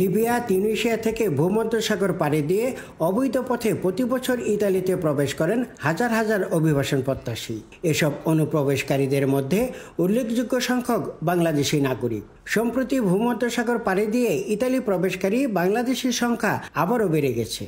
Libya Tunisia থেকে ভূমধ্যসাগর পাড়ি দিয়ে অবৈধ পথে প্রতি বছর ইতালিতে প্রবেশ করেন হাজার হাজার অভিবাসন প্রত্যাশী এসব অনুপ্রবেশকারীদের মধ্যে উল্লেখযোগ্য সংখ্যক বাংলাদেশি নাগরিক সম্প্রতি ভূমধ্যসাগর পাড়ি দিয়ে ইতালি প্রবেশকারী বাংলাদেশের সংখ্যা আবারও বেড়ে গেছে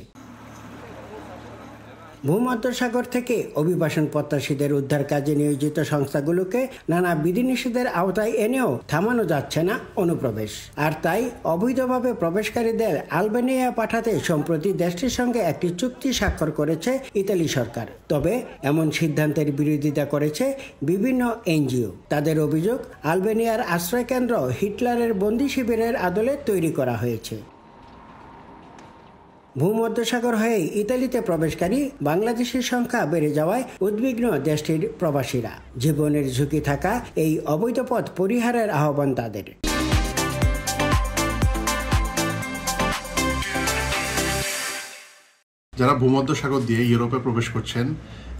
ভূমধ্যসাগর থেকে অভিবাসন প্রত্যাশীদের উদ্ধার কাজে নিয়োজিত সংস্থাগুলোকে নানা বিধিনিষেধের আওতায় এনেও থামানো যাচ্ছে না অনুপ্রবেশ আর তাই অবৈধভাবে প্রবেশকারীদের আলবেনিয়া পাঠাতে সম্প্রতি দেশটির সঙ্গে একটি চুক্তি স্বাক্ষর করেছে ইতালি সরকার তবে এমন সিদ্ধান্তের বিরোধিতা করেছে বিভিন্ন এনজিও তাদের অভিযোগ আলবেনিয়ার আশ্রয়কেন্দ্র হিটলারের বন্দি শিবিরের আদলে তৈরি করা হয়েছে ভূমধ্যসাগর হয়ে ইতালিতে প্রবেশকারী বাংলাদেশের সংখ্যা বেড়ে যাওয়ায় উদ্বিগ্ন দেশটির প্রবাসীরা জীবনের ঝুঁকি থাকা এই অবৈধ পথ পরিহারের আহ্বান তাদের যারা ভূমধ্যসাগর দিয়ে ইউরোপে প্রবেশ করছেন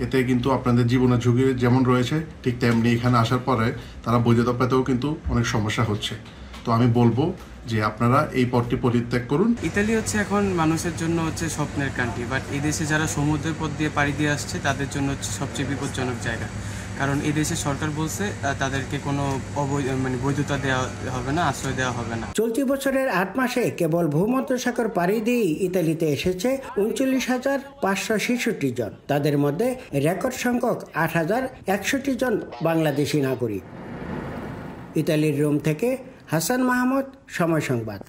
এতে কিন্তু আপনাদের জীবনের ঝুঁকি যেমন রয়েছে ঠিক তেমনি এখানে আসার পরে তারা বৈধতা পেতেও কিন্তু অনেক সমস্যা হচ্ছে তো আমি বলবো যে আপনারা এই পথটি পরিত্যাগ করুন ইতালি হচ্ছে এখন মানুষের জন্য হচ্ছে স্বপ্নের কান্ট্রি বাট এই দেশে যারা সমুদ্রের পথ দিয়ে পাড়ি দিয়ে আসছে তাদের জন্য হচ্ছে সবচেয়ে বিপজ্জনক জায়গা কারণ এই সরকার বলছে তাদেরকে কোনো অবৈধ মানে বৈধতা দেওয়া হবে না আশ্রয় দেওয়া হবে না চলতি বছরের আট মাসে কেবল ভূমধ্যসাগর পাড়ি দিয়েই ইতালিতে এসেছে উনচল্লিশ হাজার পাঁচশো ছেষট্টি জন তাদের মধ্যে রেকর্ড সংখ্যক আট হাজার একষট্টি জন বাংলাদেশি নাগরিক ইতালির রোম থেকে হাসান মাহমুদ সময় সংবাদ